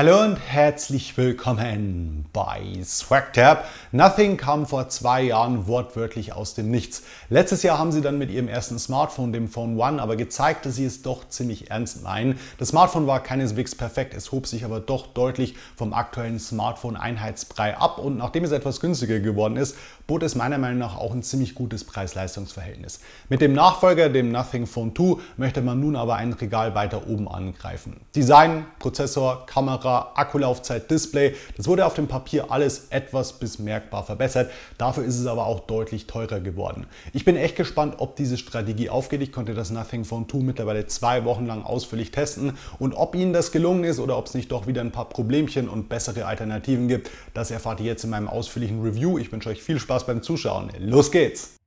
Hallo und herzlich willkommen bei SwagTab. Nothing kam vor zwei Jahren wortwörtlich aus dem Nichts. Letztes Jahr haben sie dann mit ihrem ersten Smartphone, dem Phone One, aber gezeigt, dass sie es doch ziemlich ernst meinen. Das Smartphone war keineswegs perfekt, es hob sich aber doch deutlich vom aktuellen Smartphone-Einheitsbrei ab und nachdem es etwas günstiger geworden ist, bot es meiner Meinung nach auch ein ziemlich gutes Preis-Leistungs-Verhältnis. Mit dem Nachfolger, dem Nothing Phone 2, möchte man nun aber ein Regal weiter oben angreifen. Design, Prozessor, Kamera, Kamera, Akkulaufzeit, Display. Das wurde auf dem Papier alles etwas bis merkbar verbessert. Dafür ist es aber auch deutlich teurer geworden. Ich bin echt gespannt, ob diese Strategie aufgeht. Ich konnte das Nothing Phone 2 mittlerweile zwei Wochen lang ausführlich testen und ob Ihnen das gelungen ist oder ob es nicht doch wieder ein paar Problemchen und bessere Alternativen gibt, das erfahrt ihr jetzt in meinem ausführlichen Review. Ich wünsche euch viel Spaß beim Zuschauen. Los geht's!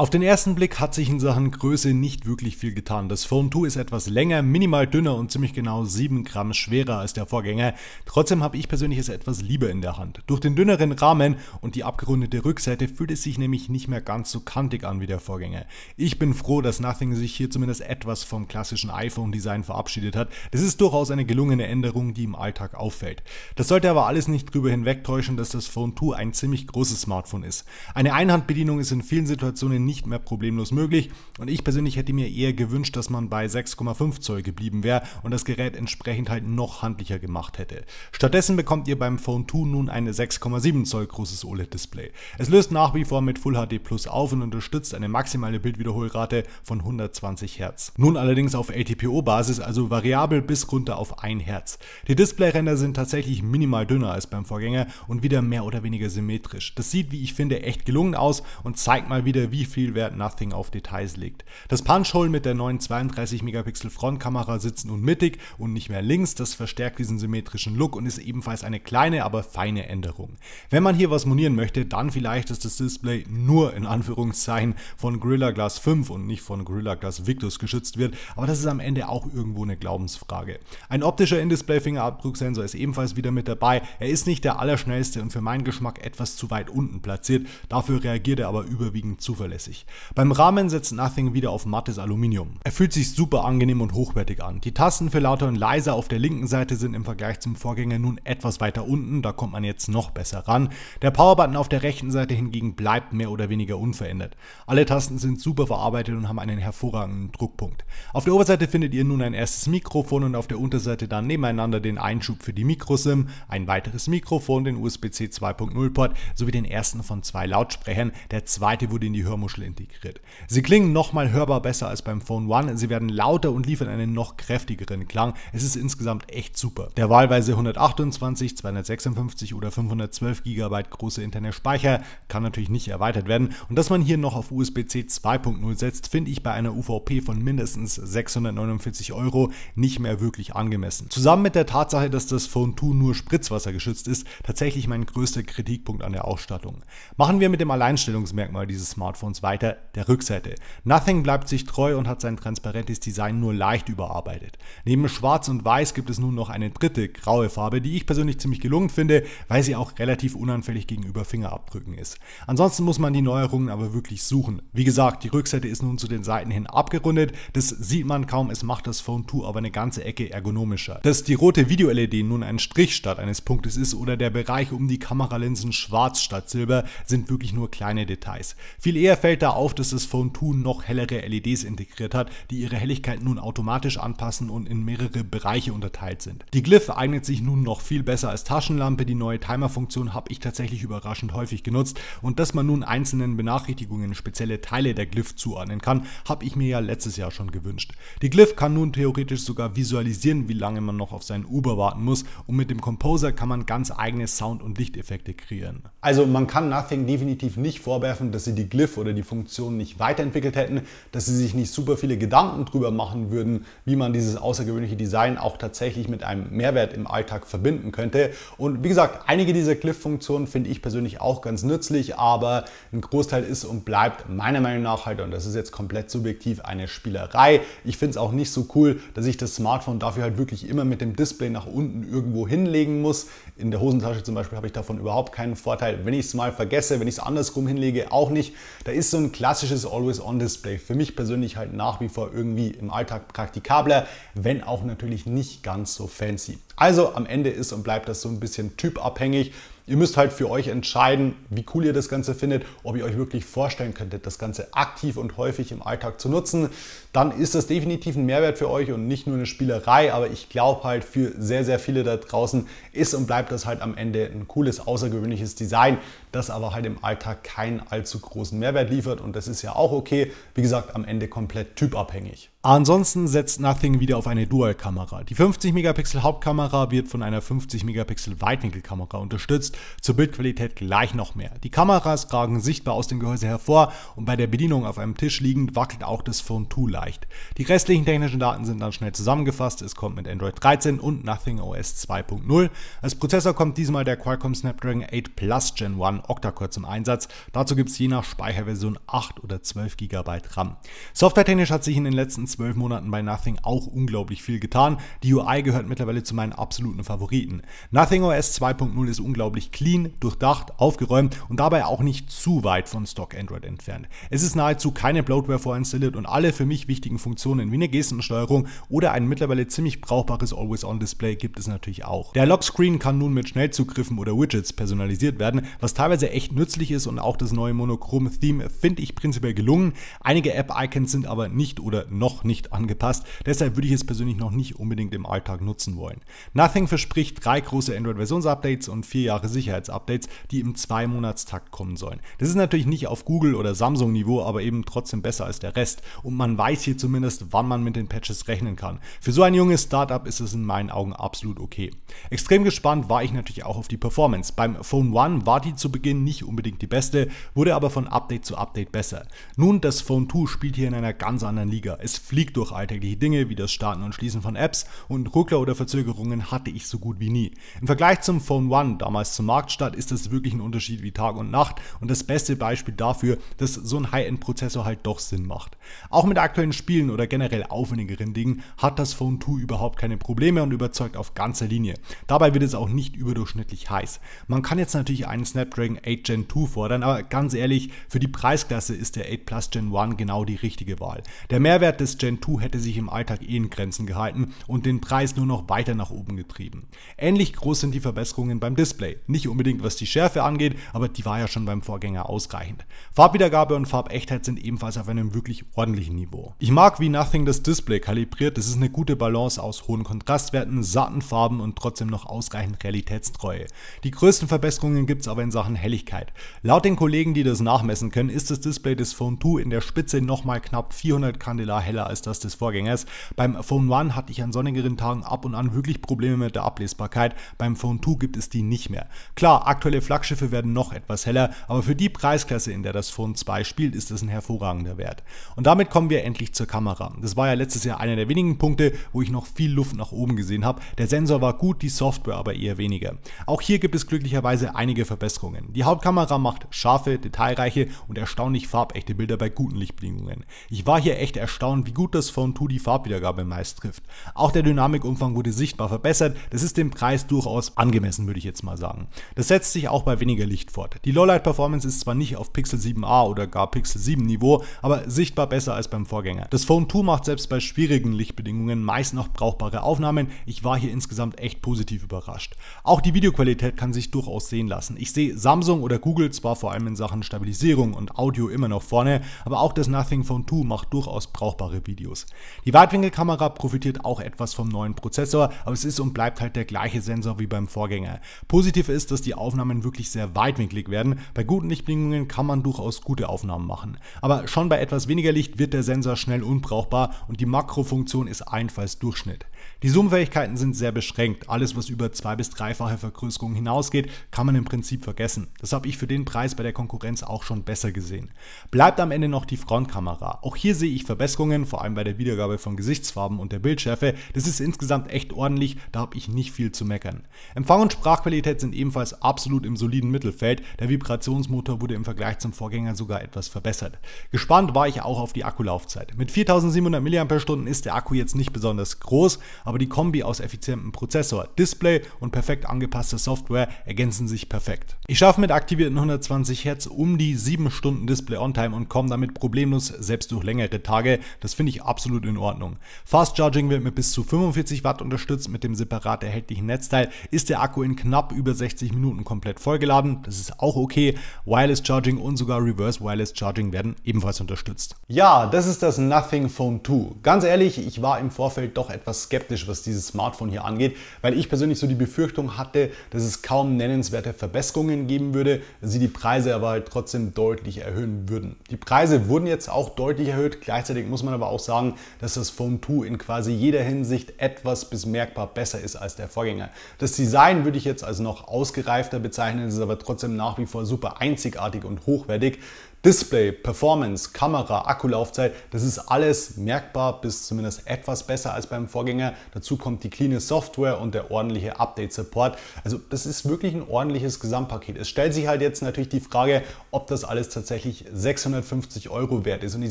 Auf den ersten Blick hat sich in Sachen Größe nicht wirklich viel getan. Das Phone 2 ist etwas länger, minimal dünner und ziemlich genau 7 Gramm schwerer als der Vorgänger. Trotzdem habe ich persönlich es etwas lieber in der Hand. Durch den dünneren Rahmen und die abgerundete Rückseite fühlt es sich nämlich nicht mehr ganz so kantig an wie der Vorgänger. Ich bin froh, dass Nothing sich hier zumindest etwas vom klassischen iPhone-Design verabschiedet hat. Das ist durchaus eine gelungene Änderung, die im Alltag auffällt. Das sollte aber alles nicht drüber hinwegtäuschen, dass das Phone 2 ein ziemlich großes Smartphone ist. Eine Einhandbedienung ist in vielen Situationen nicht mehr problemlos möglich. Und ich persönlich hätte mir eher gewünscht, dass man bei 6,5 Zoll geblieben wäre und das Gerät entsprechend halt noch handlicher gemacht hätte. Stattdessen bekommt ihr beim Phone 2 nun eine 6,7 Zoll großes OLED-Display. Es löst nach wie vor mit Full HD Plus auf und unterstützt eine maximale Bildwiederholrate von 120 Hertz. Nun allerdings auf LTPO-Basis, also variabel bis runter auf 1 Hertz. Die Displayränder sind tatsächlich minimal dünner als beim Vorgänger und wieder mehr oder weniger symmetrisch. Das sieht, wie ich finde, echt gelungen aus und zeigt mal wieder, wie viel viel Wert Nothing auf Details legt. Das Punchhole mit der neuen 32 Megapixel Frontkamera sitzt nun mittig und nicht mehr links, das verstärkt diesen symmetrischen Look und ist ebenfalls eine kleine, aber feine Änderung. Wenn man hier was monieren möchte, dann vielleicht ist das Display nur in Anführungszeichen von Gorilla Glass 5 und nicht von Gorilla Glass Victus geschützt wird, aber das ist am Ende auch irgendwo eine Glaubensfrage. Ein optischer In-Display-Fingerabdrucksensor ist ebenfalls wieder mit dabei, er ist nicht der allerschnellste und für meinen Geschmack etwas zu weit unten platziert, dafür reagiert er aber überwiegend zuverlässig. 1,50. Beim Rahmen setzt Nothing wieder auf mattes Aluminium. Er fühlt sich super angenehm und hochwertig an. Die Tasten für lauter und leiser auf der linken Seite sind im Vergleich zum Vorgänger nun etwas weiter unten, da kommt man jetzt noch besser ran. Der Powerbutton auf der rechten Seite hingegen bleibt mehr oder weniger unverändert. Alle Tasten sind super verarbeitet und haben einen hervorragenden Druckpunkt. Auf der Oberseite findet ihr nun ein erstes Mikrofon und auf der Unterseite dann nebeneinander den Einschub für die Mikrosim, ein weiteres Mikrofon, den USB-C 2.0 Port sowie den ersten von zwei Lautsprechern. Der zweite wurde in die Hörmuschel Special integriert. Sie klingen nochmal hörbar besser als beim Phone One, sie werden lauter und liefern einen noch kräftigeren Klang. Es ist insgesamt echt super. Der wahlweise 128, 256 oder 512 GB große interne Speicher kann natürlich nicht erweitert werden und dass man hier noch auf USB-C 2.0 setzt, finde ich bei einer UVP von mindestens 649 Euro nicht mehr wirklich angemessen. Zusammen mit der Tatsache, dass das Phone 2 nur Spritzwasser geschützt ist, tatsächlich mein größter Kritikpunkt an der Ausstattung. Machen wir mit dem Alleinstellungsmerkmal dieses Smartphones weiter der Rückseite. Nothing bleibt sich treu und hat sein transparentes Design nur leicht überarbeitet. Neben Schwarz und Weiß gibt es nun noch eine dritte graue Farbe, die ich persönlich ziemlich gelungen finde, weil sie auch relativ unanfällig gegenüber Fingerabdrücken ist. Ansonsten muss man die Neuerungen aber wirklich suchen. Wie gesagt, die Rückseite ist nun zu den Seiten hin abgerundet, das sieht man kaum, es macht das Phone 2 aber eine ganze Ecke ergonomischer. Dass die rote Video-LED nun ein Strich statt eines Punktes ist oder der Bereich um die Kameralinsen schwarz statt silber, sind wirklich nur kleine Details. Viel eher fällt fällt da auf, dass das Phone 2 noch hellere LEDs integriert hat, die ihre Helligkeit nun automatisch anpassen und in mehrere Bereiche unterteilt sind. Die Glyph eignet sich nun noch viel besser als Taschenlampe, die neue Timer-Funktion habe ich tatsächlich überraschend häufig genutzt und dass man nun einzelnen Benachrichtigungen spezielle Teile der Glyph zuordnen kann, habe ich mir ja letztes Jahr schon gewünscht. Die Glyph kann nun theoretisch sogar visualisieren, wie lange man noch auf seinen Uber warten muss und mit dem Composer kann man ganz eigene Sound- und Lichteffekte kreieren. Also man kann Nothing definitiv nicht vorwerfen, dass sie die Glyph oder die die Funktionen nicht weiterentwickelt hätten, dass sie sich nicht super viele Gedanken darüber machen würden, wie man dieses außergewöhnliche Design auch tatsächlich mit einem Mehrwert im Alltag verbinden könnte. Und wie gesagt, einige dieser Cliff-Funktionen finde ich persönlich auch ganz nützlich, aber ein Großteil ist und bleibt meiner Meinung nach halt, und das ist jetzt komplett subjektiv, eine Spielerei. Ich finde es auch nicht so cool, dass ich das Smartphone dafür halt wirklich immer mit dem Display nach unten irgendwo hinlegen muss. In der Hosentasche zum Beispiel habe ich davon überhaupt keinen Vorteil. Wenn ich es mal vergesse, wenn ich es andersrum hinlege, auch nicht. Da ist ist so ein klassisches Always-On-Display für mich persönlich halt nach wie vor irgendwie im Alltag praktikabler, wenn auch natürlich nicht ganz so fancy. Also am Ende ist und bleibt das so ein bisschen typabhängig. Ihr müsst halt für euch entscheiden, wie cool ihr das Ganze findet, ob ihr euch wirklich vorstellen könntet, das Ganze aktiv und häufig im Alltag zu nutzen. Dann ist das definitiv ein Mehrwert für euch und nicht nur eine Spielerei, aber ich glaube halt für sehr, sehr viele da draußen ist und bleibt das halt am Ende ein cooles, außergewöhnliches Design, das aber halt im Alltag keinen allzu großen Mehrwert liefert und das ist ja auch okay. Wie gesagt, am Ende komplett typabhängig. Ansonsten setzt Nothing wieder auf eine Dual-Kamera. Die 50 Megapixel Hauptkamera wird von einer 50 Megapixel Weitwinkelkamera unterstützt. Zur Bildqualität gleich noch mehr. Die Kameras ragen sichtbar aus dem Gehäuse hervor und bei der Bedienung auf einem Tisch liegend wackelt auch das Phone 2 leicht. Die restlichen technischen Daten sind dann schnell zusammengefasst. Es kommt mit Android 13 und Nothing OS 2.0. Als Prozessor kommt diesmal der Qualcomm Snapdragon 8 Plus Gen 1 an Octa-Core zum Einsatz. Dazu gibt es je nach Speicherversion 8 oder 12 GB RAM. Softwaretechnisch hat sich in den letzten 12 Monaten bei Nothing auch unglaublich viel getan. Die UI gehört mittlerweile zu meinen absoluten Favoriten. Nothing OS 2.0 ist unglaublich clean, durchdacht, aufgeräumt und dabei auch nicht zu weit von Stock Android entfernt. Es ist nahezu keine Bloatware vorinstalliert und alle für mich wichtigen Funktionen wie eine Gestensteuerung oder ein mittlerweile ziemlich brauchbares Always-On-Display gibt es natürlich auch. Der Lockscreen kann nun mit Schnellzugriffen oder Widgets personalisiert werden, was teilweise teilweise echt nützlich ist und auch das neue monochrome theme finde ich prinzipiell gelungen. Einige App-Icons sind aber nicht oder noch nicht angepasst, deshalb würde ich es persönlich noch nicht unbedingt im Alltag nutzen wollen. Nothing verspricht drei große android versions updates und vier Jahre Sicherheits-Updates, die im Zwei-Monatstakt kommen sollen. Das ist natürlich nicht auf Google- oder Samsung-Niveau, aber eben trotzdem besser als der Rest und man weiß hier zumindest, wann man mit den Patches rechnen kann. Für so ein junges Startup ist es in meinen Augen absolut okay. Extrem gespannt war ich natürlich auch auf die Performance. Beim Phone One war die zu Beginn Beginn nicht unbedingt die beste, wurde aber von Update zu Update besser. Nun, das Phone 2 spielt hier in einer ganz anderen Liga. Es fliegt durch alltägliche Dinge wie das Starten und Schließen von Apps und Ruckler oder Verzögerungen hatte ich so gut wie nie. Im Vergleich zum Phone 1, damals zum Marktstart, ist das wirklich ein Unterschied wie Tag und Nacht und das beste Beispiel dafür, dass so ein High-End-Prozessor halt doch Sinn macht. Auch mit aktuellen Spielen oder generell aufwendigeren Dingen hat das Phone 2 überhaupt keine Probleme und überzeugt auf ganzer Linie. Dabei wird es auch nicht überdurchschnittlich heiß. Man kann jetzt natürlich einen Snapdragon Boeing 8 Gen 2 fordern, aber ganz ehrlich, für die Preisklasse ist der 8 Plus Gen 1 genau die richtige Wahl. Der Mehrwert des Gen 2 hätte sich im Alltag eh in Grenzen gehalten und den Preis nur noch weiter nach oben getrieben. Ähnlich groß sind die Verbesserungen beim Display. Nicht unbedingt was die Schärfe angeht, aber die war ja schon beim Vorgänger ausreichend. Farbwiedergabe und Farbechtheit sind ebenfalls auf einem wirklich ordentlichen Niveau. Ich mag wie Nothing das Display kalibriert, es ist eine gute Balance aus hohen Kontrastwerten, satten Farben und trotzdem noch ausreichend Realitätstreue. Die größten Verbesserungen gibt es aber in Sachen Helligkeit. Laut den Kollegen, die das nachmessen können, ist das Display des Phone 2 in der Spitze nochmal knapp 400 Kandelar heller als das des Vorgängers. Beim Phone 1 hatte ich an sonnigeren Tagen ab und an wirklich Probleme mit der Ablesbarkeit, beim Phone 2 gibt es die nicht mehr. Klar, aktuelle Flaggschiffe werden noch etwas heller, aber für die Preisklasse, in der das Phone 2 spielt, ist es ein hervorragender Wert. Und damit kommen wir endlich zur Kamera. Das war ja letztes Jahr einer der wenigen Punkte, wo ich noch viel Luft nach oben gesehen habe. Der Sensor war gut, die Software aber eher weniger. Auch hier gibt es glücklicherweise einige Verbesserungen. Die Hauptkamera macht scharfe, detailreiche und erstaunlich farbechte Bilder bei guten Lichtbedingungen. Ich war hier echt erstaunt, wie gut das Phone 2 die Farbwiedergabe meist trifft. Auch der Dynamikumfang wurde sichtbar verbessert, das ist dem Preis durchaus angemessen, würde ich jetzt mal sagen. Das setzt sich auch bei weniger Licht fort. Die Lowlight Performance ist zwar nicht auf Pixel 7a oder gar Pixel 7 Niveau, aber sichtbar besser als beim Vorgänger. Das Phone 2 macht selbst bei schwierigen Lichtbedingungen meist noch brauchbare Aufnahmen. Ich war hier insgesamt echt positiv überrascht. Auch die Videoqualität kann sich durchaus sehen lassen. Ich sehe Samsung Samsung oder Google zwar vor allem in Sachen Stabilisierung und Audio immer noch vorne, aber auch das Nothing Phone 2 macht durchaus brauchbare Videos. Die Weitwinkelkamera profitiert auch etwas vom neuen Prozessor, aber es ist und bleibt halt der gleiche Sensor wie beim Vorgänger. Positiv ist, dass die Aufnahmen wirklich sehr weitwinklig werden. Bei guten Lichtbedingungen kann man durchaus gute Aufnahmen machen. Aber schon bei etwas weniger Licht wird der Sensor schnell unbrauchbar und die Makrofunktion ist allenfalls Durchschnitt. Die Zoomfähigkeiten sind sehr beschränkt. Alles, was über zwei- bis dreifache Vergrößerung hinausgeht, kann man im Prinzip vergessen vergessen. Das habe ich für den Preis bei der Konkurrenz auch schon besser gesehen. Bleibt am Ende noch die Frontkamera. Auch hier sehe ich Verbesserungen, vor allem bei der Wiedergabe von Gesichtsfarben und der Bildschärfe. Das ist insgesamt echt ordentlich, da habe ich nicht viel zu meckern. Empfang und Sprachqualität sind ebenfalls absolut im soliden Mittelfeld. Der Vibrationsmotor wurde im Vergleich zum Vorgänger sogar etwas verbessert. Gespannt war ich auch auf die Akkulaufzeit. Mit 4700 mAh ist der Akku jetzt nicht besonders groß, aber die Kombi aus effizientem Prozessor, Display und perfekt angepasster Software ergänzen sich perfekt. Ich schaue schaffen mit aktivierten 120 Hertz um die 7 Stunden Display On-Time und kommen damit problemlos selbst durch längere Tage. Das finde ich absolut in Ordnung. Fast Charging wird mit bis zu 45 Watt unterstützt. Mit dem separat erhältlichen Netzteil ist der Akku in knapp über 60 Minuten komplett vollgeladen. Das ist auch okay. Wireless Charging und sogar Reverse Wireless Charging werden ebenfalls unterstützt. Ja, das ist das Nothing Phone 2. Ganz ehrlich, ich war im Vorfeld doch etwas skeptisch, was dieses Smartphone hier angeht, weil ich persönlich so die Befürchtung hatte, dass es kaum nennenswerte Verbesserungen gibt geben würde, sie die Preise aber halt trotzdem deutlich erhöhen würden. Die Preise wurden jetzt auch deutlich erhöht. Gleichzeitig muss man aber auch sagen, dass das Phone 2 in quasi jeder Hinsicht etwas bis merkbar besser ist als der Vorgänger. Das Design würde ich jetzt als noch ausgereifter bezeichnen, ist aber trotzdem nach wie vor super einzigartig und hochwertig. Display, Performance, Kamera, Akkulaufzeit, das ist alles merkbar bis zumindest etwas besser als beim Vorgänger. Dazu kommt die cleane Software und der ordentliche Update-Support. Also das ist wirklich ein ordentliches Gesamtpaket. Es stellt sich halt jetzt natürlich die Frage, ob das alles tatsächlich 650 Euro wert ist. Und ich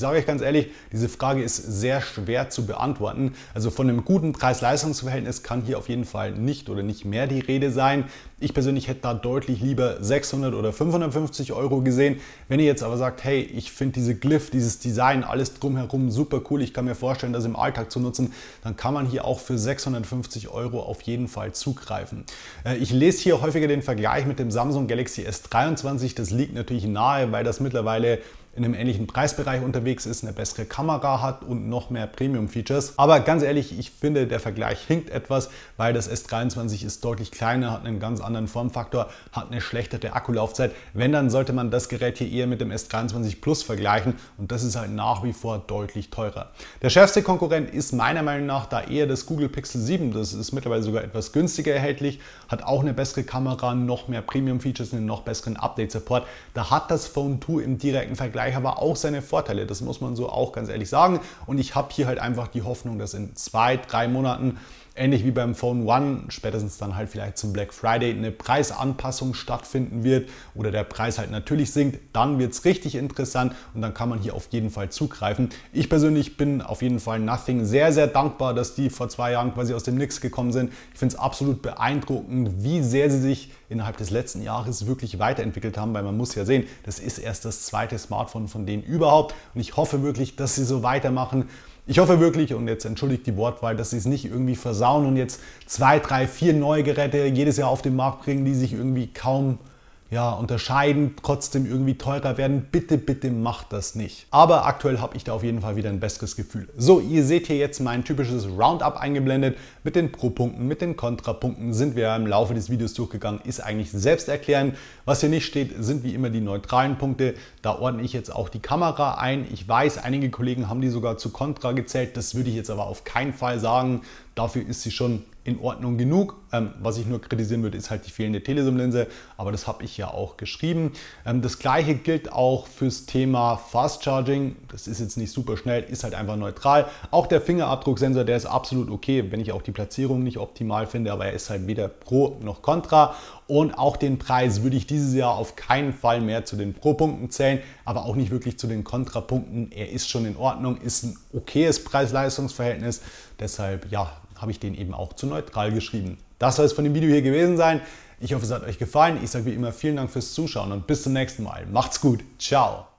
sage euch ganz ehrlich, diese Frage ist sehr schwer zu beantworten. Also von einem guten Preis-Leistungs-Verhältnis kann hier auf jeden Fall nicht oder nicht mehr die Rede sein. Ich persönlich hätte da deutlich lieber 600 oder 550 Euro gesehen. Wenn ihr jetzt aber sagt, hey, ich finde diese Glyph, dieses Design, alles drumherum super cool, ich kann mir vorstellen, das im Alltag zu nutzen, dann kann man hier auch für 650 Euro auf jeden Fall zugreifen. Äh, ich lese hier häufiger den Vergleich mit dem Samsung Galaxy S23. Das liegt natürlich nahe, weil das mittlerweile in einem ähnlichen Preisbereich unterwegs ist, eine bessere Kamera hat und noch mehr Premium-Features. Aber ganz ehrlich, ich finde, der Vergleich hinkt etwas, weil das S23 ist deutlich kleiner, hat einen ganz anderen Formfaktor, hat eine schlechtere Akkulaufzeit. Wenn, dann sollte man das Gerät hier eher mit dem S23 Plus vergleichen und das ist halt nach wie vor deutlich teurer. Der schärfste Konkurrent ist meiner Meinung nach da eher das Google Pixel 7. Das ist mittlerweile sogar etwas günstiger erhältlich, hat auch eine bessere Kamera, noch mehr Premium-Features, einen noch besseren Update-Support. Da hat das Phone 2 im direkten Vergleich Bereich aber auch seine Vorteile. Das muss man so auch ganz ehrlich sagen. Und ich habe hier halt einfach die Hoffnung, dass in zwei, drei Monaten ähnlich wie beim Phone One, spätestens dann halt vielleicht zum Black Friday eine Preisanpassung stattfinden wird oder der Preis halt natürlich sinkt, dann wird es richtig interessant und dann kann man hier auf jeden Fall zugreifen. Ich persönlich bin auf jeden Fall Nothing sehr, sehr dankbar, dass die vor zwei Jahren quasi aus dem Nix gekommen sind. Ich finde es absolut beeindruckend, wie sehr sie sich innerhalb des letzten Jahres wirklich weiterentwickelt haben, weil man muss ja sehen, das ist erst das zweite Smartphone von denen überhaupt und ich hoffe wirklich, dass sie so weitermachen. Ich hoffe wirklich, und jetzt entschuldigt die Wortwahl, dass sie es nicht irgendwie versauen und jetzt zwei, drei, vier neue Geräte jedes Jahr auf den Markt bringen, die sich irgendwie kaum ja, unterscheiden, trotzdem irgendwie teurer werden. Bitte, bitte macht das nicht. Aber aktuell habe ich da auf jeden Fall wieder ein besseres Gefühl. So, ihr seht hier jetzt mein typisches Roundup eingeblendet mit den Pro-Punkten, mit den Kontrapunkten sind wir ja im Laufe des Videos durchgegangen, ist eigentlich selbsterklärend. Was hier nicht steht, sind wie immer die neutralen Punkte. Da ordne ich jetzt auch die Kamera ein. Ich weiß, einige Kollegen haben die sogar zu Kontra gezählt. Das würde ich jetzt aber auf keinen Fall sagen. Dafür ist sie schon in Ordnung genug. Ähm, was ich nur kritisieren würde, ist halt die fehlende telesum linse aber das habe ich ja auch geschrieben. Ähm, das gleiche gilt auch fürs Thema Fast Charging. Das ist jetzt nicht super schnell, ist halt einfach neutral. Auch der Fingerabdrucksensor, der ist absolut okay, wenn ich auch die Platzierung nicht optimal finde, aber er ist halt weder pro noch contra. Und auch den Preis würde ich dieses Jahr auf keinen Fall mehr zu den Pro-Punkten zählen, aber auch nicht wirklich zu den Kontrapunkten. Er ist schon in Ordnung, ist ein okayes Preis-Leistungs-Verhältnis. Deshalb, ja, habe ich den eben auch zu neutral geschrieben. Das soll es von dem Video hier gewesen sein. Ich hoffe, es hat euch gefallen. Ich sage wie immer vielen Dank fürs Zuschauen und bis zum nächsten Mal. Macht's gut. Ciao.